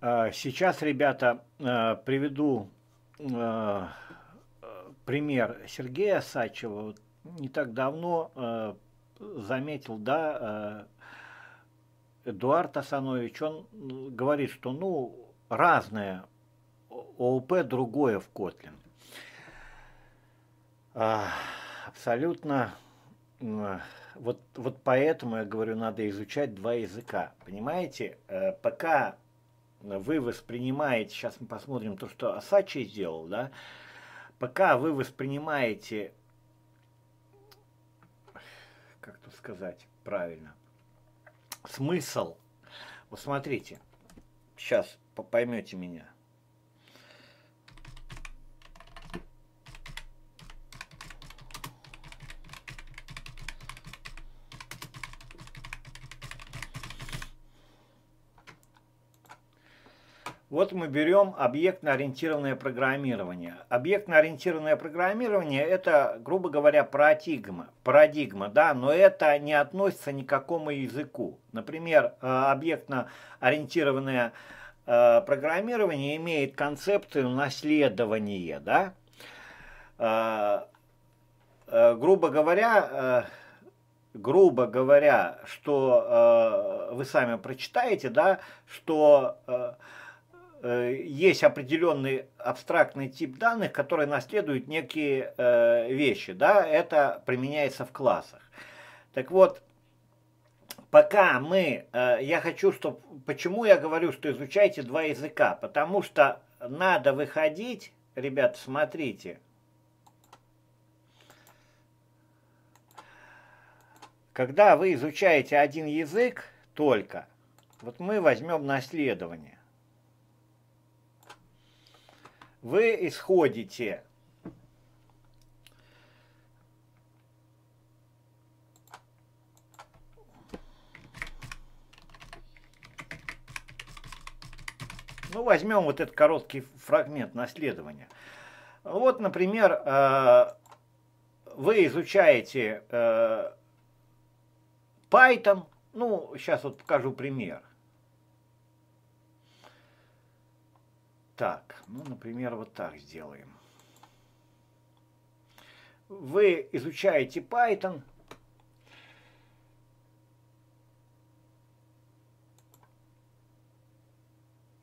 А, сейчас, ребята, а, приведу а, пример Сергея Сачева. Не так давно заметил, да, Эдуард Асанович, он ну, говорит, что, ну, разное ОУП другое в Котлин. Абсолютно вот, вот поэтому я говорю, надо изучать два языка. Понимаете, э, пока вы воспринимаете, сейчас мы посмотрим то, что Асачи сделал, да, пока вы воспринимаете, как тут сказать правильно, смысл, вот смотрите, сейчас поймете меня – Вот мы берем объектно-ориентированное программирование. Объектно-ориентированное программирование – это, грубо говоря, парадигма, парадигма, да, но это не относится ни к какому языку. Например, э, объектно-ориентированное э, программирование имеет концепцию наследования, да. Э, грубо говоря, грубо говоря, что вы сами прочитаете, да, что Э, есть определенный абстрактный тип данных, который наследует некие э, вещи. Да? Это применяется в классах. Так вот, пока мы, э, я хочу, что, почему я говорю, что изучайте два языка? Потому что надо выходить, ребят, смотрите, когда вы изучаете один язык только, вот мы возьмем наследование. вы исходите Ну, возьмем вот этот короткий фрагмент наследования. Вот, например, э, вы изучаете э, Python. Ну, сейчас вот покажу пример. так. Ну, например, вот так сделаем. Вы изучаете Python.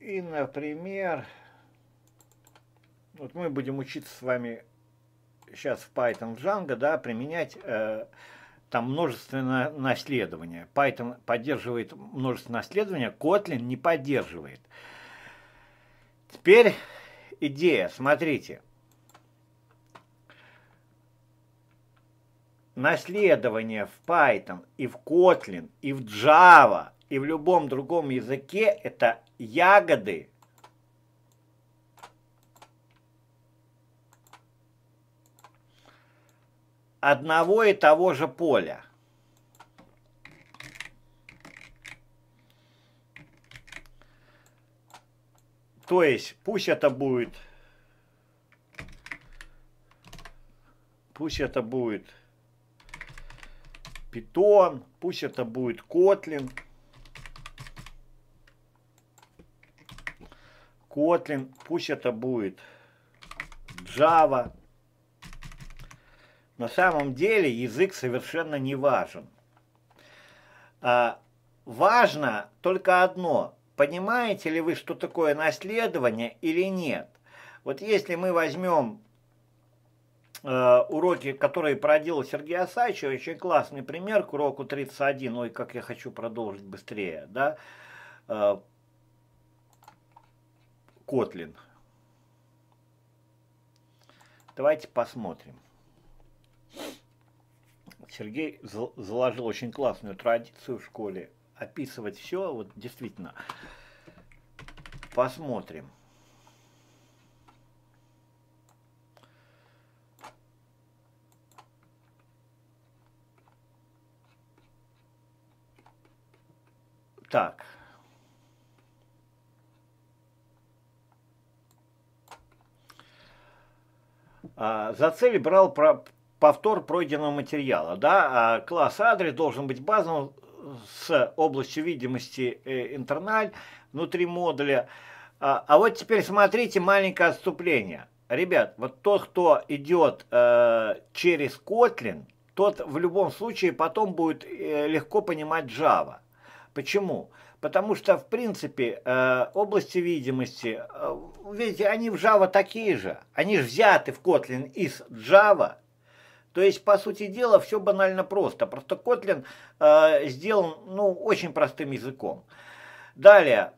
И, например, вот мы будем учиться с вами сейчас в Python Django, да, применять э, там множественное наследование. Python поддерживает множественное наследование, Kotlin не поддерживает. Э, Теперь идея, смотрите. Наследование в Python и в Kotlin и в Java и в любом другом языке это ягоды одного и того же поля. То есть, пусть это будет... Пусть это будет Python, пусть это будет Kotlin. Kotlin, пусть это будет Java. На самом деле язык совершенно не важен. А, важно только одно, Понимаете ли вы, что такое наследование или нет? Вот если мы возьмем э, уроки, которые проделал Сергей Асаевич, очень классный пример к уроку 31, ой, как я хочу продолжить быстрее, да, э, Котлин. Давайте посмотрим. Сергей заложил очень классную традицию в школе описывать все, вот действительно. Посмотрим. Так. А, за цель брал про повтор пройденного материала. Да? А Класс адрес должен быть базовым с областью видимости э, интерналь внутри модуля. А, а вот теперь смотрите маленькое отступление. Ребят, вот тот, кто идет э, через Kotlin, тот в любом случае потом будет э, легко понимать Java. Почему? Потому что, в принципе, э, области видимости, э, видите, они в Java такие же. Они же взяты в Kotlin из Java, то есть, по сути дела, все банально просто. Просто Kotlin э, сделан ну, очень простым языком. Далее,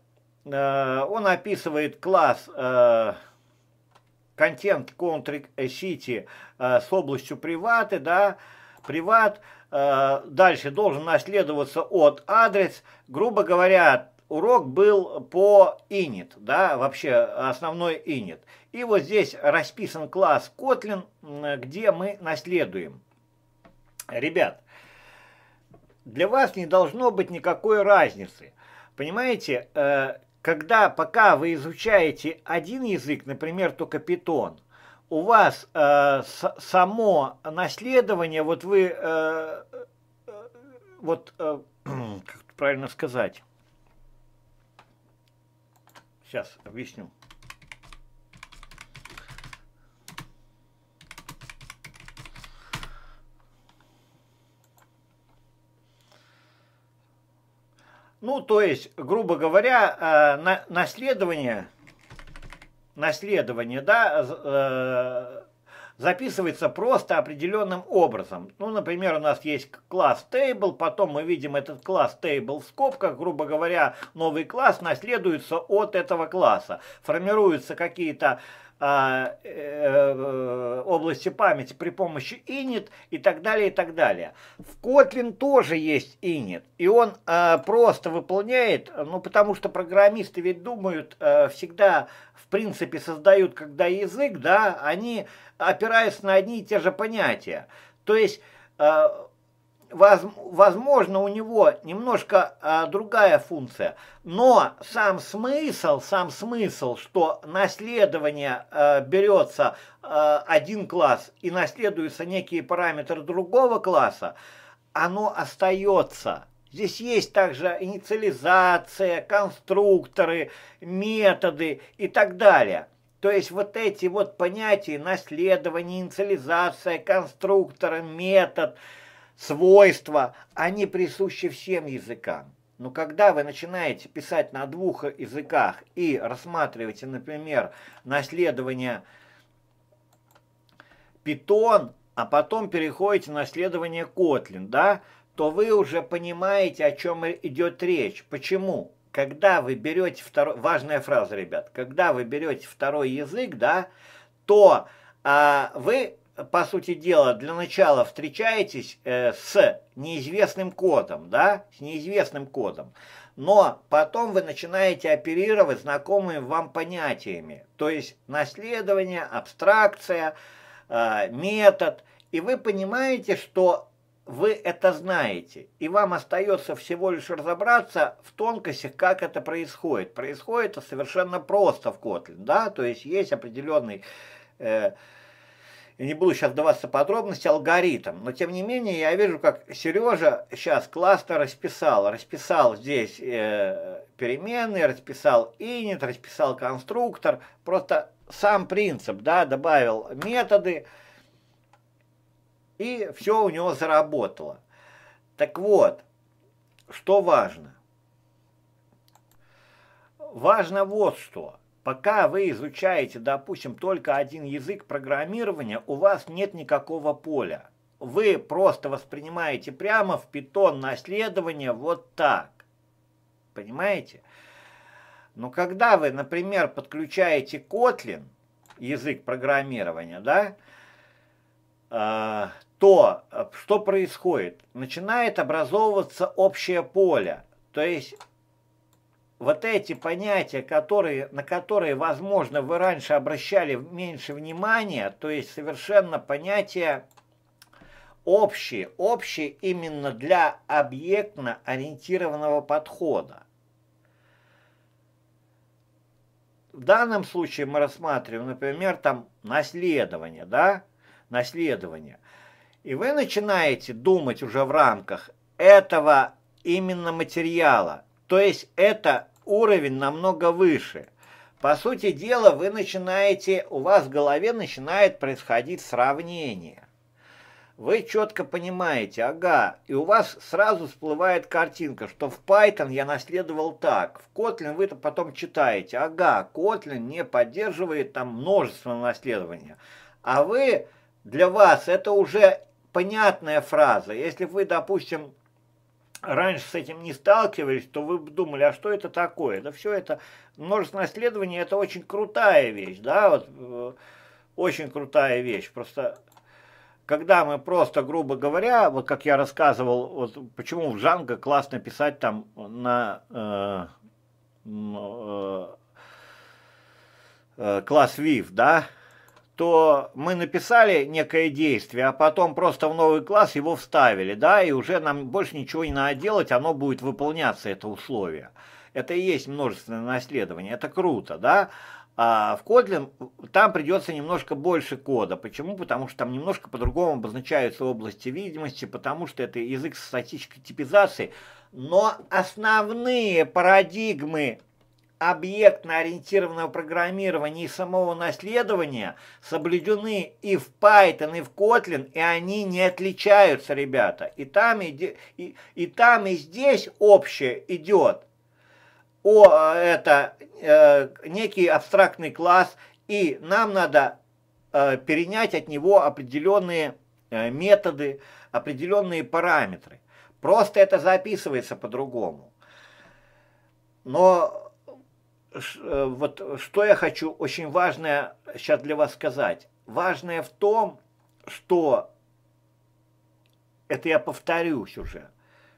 э, он описывает класс э, Country City э, с областью приваты, да, приват. Э, дальше должен наследоваться от адрес. Грубо говоря, урок был по init, да, вообще основной init. И вот здесь расписан класс Kotlin, где мы наследуем. Ребят, для вас не должно быть никакой разницы. Понимаете, э, когда пока вы изучаете один язык, например, только питон, у вас э, с, само наследование, вот вы, э, э вот, э, как правильно сказать, Сейчас объясню. Ну, то есть, грубо говоря, э, наследование, наследование, да, э, записывается просто определенным образом. Ну, например, у нас есть класс table, потом мы видим этот класс table в скобках, грубо говоря, новый класс наследуется от этого класса. Формируются какие-то а, э, э, области памяти при помощи init и так далее, и так далее. В Kotlin тоже есть init, и он а, просто выполняет, ну потому что программисты ведь думают а, всегда, в принципе, создают когда язык, да, они опираются на одни и те же понятия. То есть возможно, у него немножко а, другая функция, но сам смысл, сам смысл, что наследование а, берется а, один класс и наследуются некие параметры другого класса, оно остается. Здесь есть также инициализация, конструкторы, методы и так далее. То есть вот эти вот понятия наследование, инициализация, конструкторы, метод – свойства, они присущи всем языкам. Но когда вы начинаете писать на двух языках и рассматриваете, например, наследование Python, а потом переходите на наследование Kotlin, да, то вы уже понимаете, о чем идет речь. Почему? Когда вы берете второй... Важная фраза, ребят. Когда вы берете второй язык, да, то а, вы по сути дела, для начала встречаетесь э, с неизвестным кодом, да, с неизвестным кодом, но потом вы начинаете оперировать знакомыми вам понятиями, то есть наследование, абстракция, э, метод, и вы понимаете, что вы это знаете, и вам остается всего лишь разобраться в тонкостях, как это происходит. Происходит это совершенно просто в Kotlin, да, то есть есть определенный... Э, я не буду сейчас вдаваться в подробности, алгоритм. Но тем не менее я вижу, как Сережа сейчас классно расписал. Расписал здесь э, переменные, расписал init, расписал конструктор. Просто сам принцип, да, добавил методы. И все у него заработало. Так вот, что важно? Важно вот что. Пока вы изучаете, допустим, только один язык программирования, у вас нет никакого поля. Вы просто воспринимаете прямо в питон наследование вот так. Понимаете? Но когда вы, например, подключаете Kotlin, язык программирования, да, а, то э, что происходит? Начинает образовываться общее поле. То есть вот эти понятия, которые, на которые, возможно, вы раньше обращали меньше внимания, то есть совершенно понятия общие, общие именно для объектно-ориентированного подхода. В данном случае мы рассматриваем, например, там наследование, да, наследование. И вы начинаете думать уже в рамках этого именно материала, то есть это уровень намного выше. По сути дела, вы начинаете, у вас в голове начинает происходить сравнение. Вы четко понимаете, ага, и у вас сразу всплывает картинка, что в Python я наследовал так, в Kotlin вы это потом читаете, ага, Kotlin не поддерживает там множество наследования. А вы, для вас это уже понятная фраза, если вы, допустим, раньше с этим не сталкивались, то вы бы думали, а что это такое? Да все это множественное исследование, это очень крутая вещь, да, вот э, очень крутая вещь. Просто когда мы просто, грубо говоря, вот как я рассказывал, вот почему в Жанго классно писать там на... Э, э, э, класс ВИВ, да, то мы написали некое действие, а потом просто в новый класс его вставили, да, и уже нам больше ничего не надо делать, оно будет выполняться, это условие. Это и есть множественное наследование, это круто, да. А в Kotlin там придется немножко больше кода. Почему? Потому что там немножко по-другому обозначаются области видимости, потому что это язык статической типизации. Но основные парадигмы объектно-ориентированного программирования и самого наследования соблюдены и в Python, и в Kotlin, и они не отличаются, ребята. И там, и, и, и, там, и здесь общее идет о, э, это, э, некий абстрактный класс, и нам надо э, перенять от него определенные э, методы, определенные параметры. Просто это записывается по-другому. Но Э, вот что я хочу очень важное сейчас для вас сказать. Важное в том, что, это я повторюсь уже,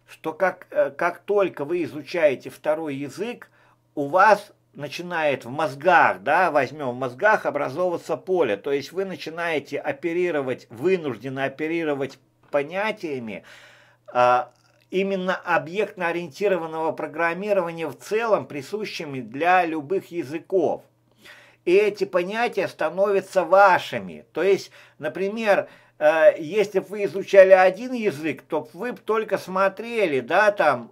что как, э, как только вы изучаете второй язык, у вас начинает в мозгах, да, возьмем в мозгах образовываться поле, то есть вы начинаете оперировать, вынужденно оперировать понятиями, а, именно объектно-ориентированного программирования в целом присущими для любых языков. И эти понятия становятся вашими. То есть, например, э, если бы вы изучали один язык, то вы бы только смотрели, да, там,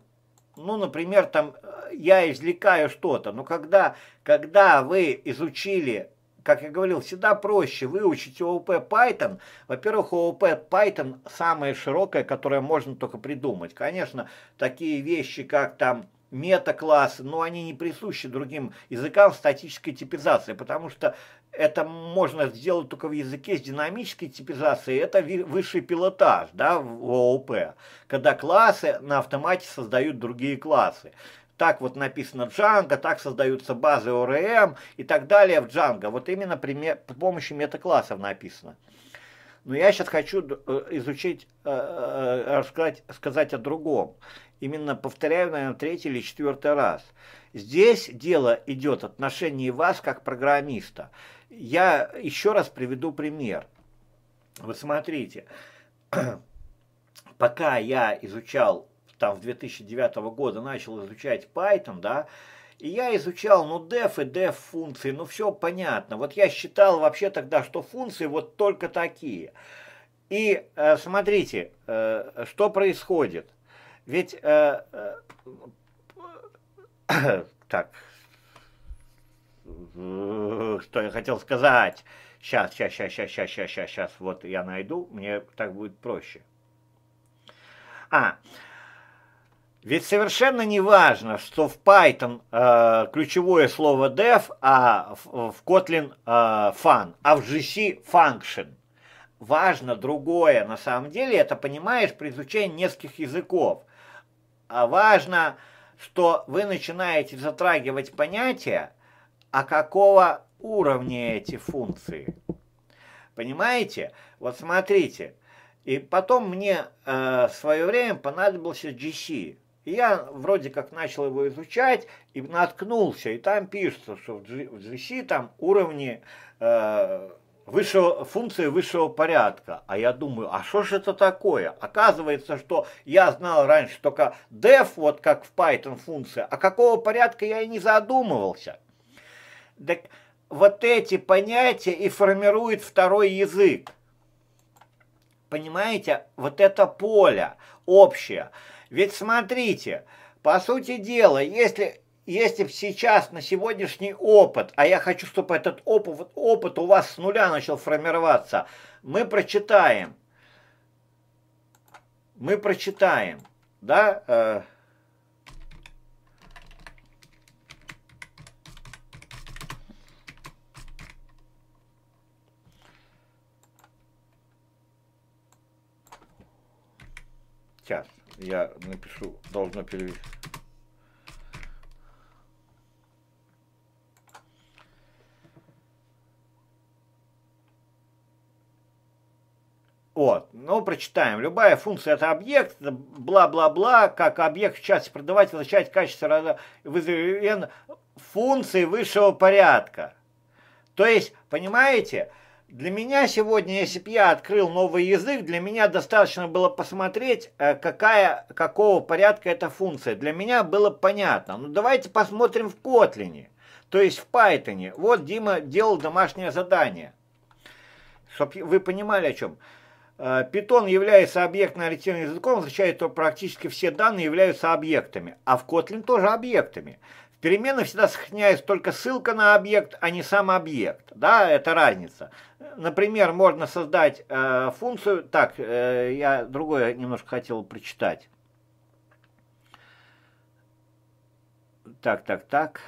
ну, например, там, я извлекаю что-то, но когда, когда вы изучили как я говорил, всегда проще выучить ООП Python. Во-первых, ООП Python самое широкое, которое можно только придумать. Конечно, такие вещи, как там мета-классы, но они не присущи другим языкам статической типизации, потому что это можно сделать только в языке с динамической типизацией, это высший пилотаж да, в ООП, когда классы на автомате создают другие классы так вот написано Django, так создаются базы ORM и так далее в Django. Вот именно при, при помощи метаклассов написано. Но я сейчас хочу э, изучить, э, э, рассказать, сказать о другом. Именно повторяю, наверное, третий или четвертый раз. Здесь дело идет в отношении вас как программиста. Я еще раз приведу пример. Вы смотрите, пока я изучал там в 2009 года начал изучать Python, да, и я изучал, ну, def и def функции, ну, все понятно. Вот я считал вообще тогда, что функции вот только такие. И э, смотрите, э, что происходит. Ведь, э, э, так, что я хотел сказать. Сейчас, сейчас, сейчас, сейчас, сейчас, сейчас, сейчас, вот я найду, мне так будет проще. А, ведь совершенно не важно, что в Python э, ключевое слово def, а в, в Kotlin э, fun, а в GC function. Важно другое, на самом деле, это понимаешь при изучении нескольких языков. А важно, что вы начинаете затрагивать понятия, а какого уровня эти функции. Понимаете? Вот смотрите. И потом мне э, в свое время понадобился GC. И я вроде как начал его изучать и наткнулся. И там пишется, что в GC там уровни э, высшего, функции высшего порядка. А я думаю, а что же это такое? Оказывается, что я знал раньше только def, вот как в Python функция, а какого порядка я и не задумывался. Так вот эти понятия и формирует второй язык. Понимаете, вот это поле общее. Ведь смотрите, по сути дела, если если сейчас на сегодняшний опыт, а я хочу, чтобы этот опыт, опыт у вас с нуля начал формироваться, мы прочитаем, мы прочитаем, да, э, я напишу, должно перевести. Вот, ну, прочитаем. Любая функция – это объект, бла-бла-бла, как объект в части продавать, возвращать качество функции высшего порядка. То есть, понимаете, для меня сегодня, если бы я открыл новый язык, для меня достаточно было посмотреть, э, какая, какого порядка эта функция. Для меня было понятно. Но ну, давайте посмотрим в Kotlin, то есть в Python. Вот Дима делал домашнее задание. чтобы вы понимали о чем. Э, питон является объектно-ориентированным языком, означает, что практически все данные являются объектами, а в Kotlin тоже объектами перемены всегда сохраняется только ссылка на объект, а не сам объект. Да, это разница. Например, можно создать э, функцию... Так, э, я другое немножко хотел прочитать. Так, так, так.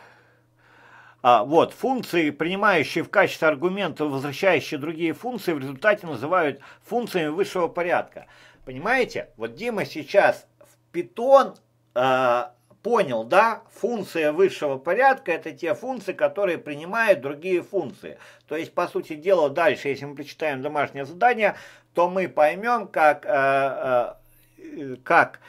А, вот, функции, принимающие в качестве аргумента, возвращающие другие функции, в результате называют функциями высшего порядка. Понимаете? Вот Дима сейчас в Python Понял, да? Функция высшего порядка – это те функции, которые принимают другие функции. То есть, по сути дела, дальше, если мы прочитаем домашнее задание, то мы поймем, как, э, э, как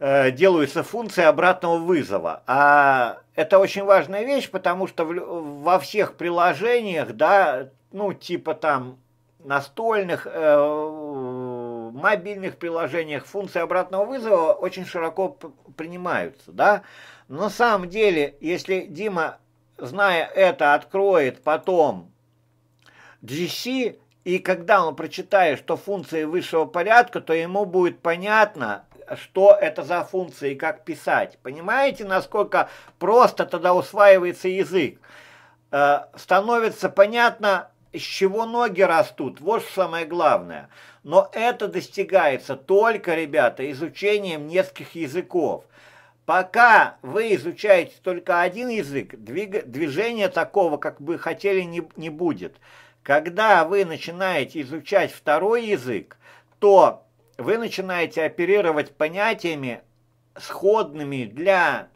э, делаются функции обратного вызова. А это очень важная вещь, потому что в, во всех приложениях, да, ну, типа там настольных, э, мобильных приложениях функции обратного вызова очень широко принимаются, да. Но на самом деле, если Дима, зная это, откроет потом GC, и когда он прочитает, что функции высшего порядка, то ему будет понятно, что это за функции и как писать. Понимаете, насколько просто тогда усваивается язык? Э, становится понятно, из чего ноги растут, вот самое главное. Но это достигается только, ребята, изучением нескольких языков. Пока вы изучаете только один язык, двиг... движения такого, как бы хотели, не, не будет. Когда вы начинаете изучать второй язык, то вы начинаете оперировать понятиями, сходными для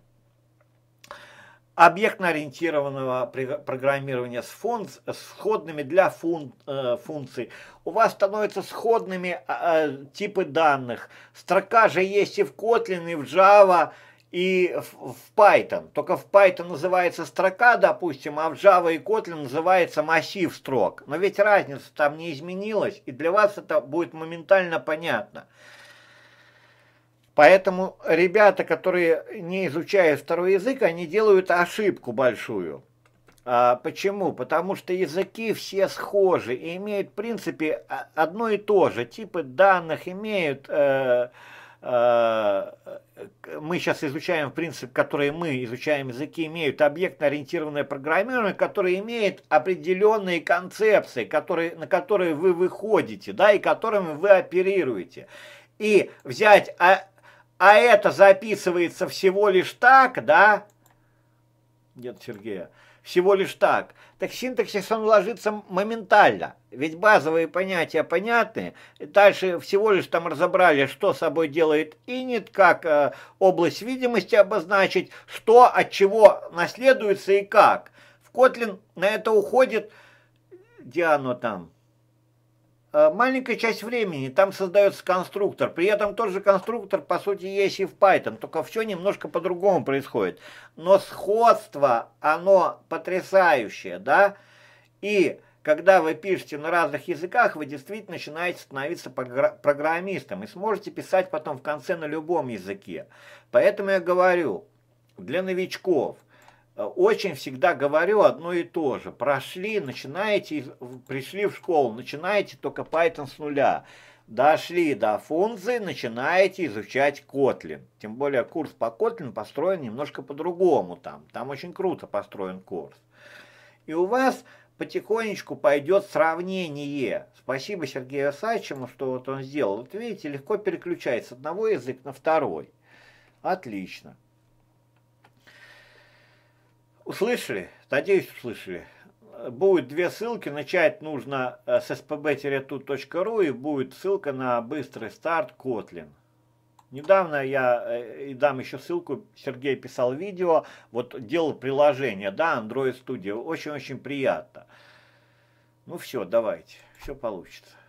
объектно-ориентированного программирования с, функц, с сходными для фун, э, функций. У вас становятся сходными э, типы данных. Строка же есть и в Kotlin, и в Java, и в, в Python. Только в Python называется строка, допустим, а в Java и Kotlin называется массив строк. Но ведь разница там не изменилась, и для вас это будет моментально понятно. Поэтому ребята, которые не изучают второй язык, они делают ошибку большую. А, почему? Потому что языки все схожи и имеют, в принципе, одно и то же. Типы данных имеют... Э, э, мы сейчас изучаем в принципе, которые мы изучаем языки, имеют объектно-ориентированное программирование, которое имеет определенные концепции, которые, на которые вы выходите, да, и которыми вы оперируете. И взять а, а это записывается всего лишь так, да? Нет, Сергея. Всего лишь так. Так синтаксис он ложится моментально. Ведь базовые понятия понятны. Дальше всего лишь там разобрали, что собой делает инит, как э, область видимости обозначить, что от чего наследуется и как. В Kotlin на это уходит Диану там Э, маленькая часть времени там создается конструктор. При этом тот же конструктор, по сути, есть и в Python, только все немножко по-другому происходит. Но сходство, оно потрясающее, да? И когда вы пишете на разных языках, вы действительно начинаете становиться программистом и сможете писать потом в конце на любом языке. Поэтому я говорю, для новичков – Э, очень всегда говорю одно и то же. Прошли, начинаете, пришли в школу, начинаете только Python с нуля. Дошли до функции, начинаете изучать Kotlin. Тем более курс по Kotlin построен немножко по-другому там. Там очень круто построен курс. И у вас потихонечку пойдет сравнение. Спасибо Сергею Сачему, что вот он сделал. Вот видите, легко переключается с одного языка на второй. Отлично. Услышали? Надеюсь, услышали. Будет две ссылки. Начать нужно с spb-tut.ru и будет ссылка на быстрый старт Kotlin. Недавно я э, и дам еще ссылку, Сергей писал видео, вот делал приложение, да, Android Studio, очень-очень приятно. Ну все, давайте, все получится.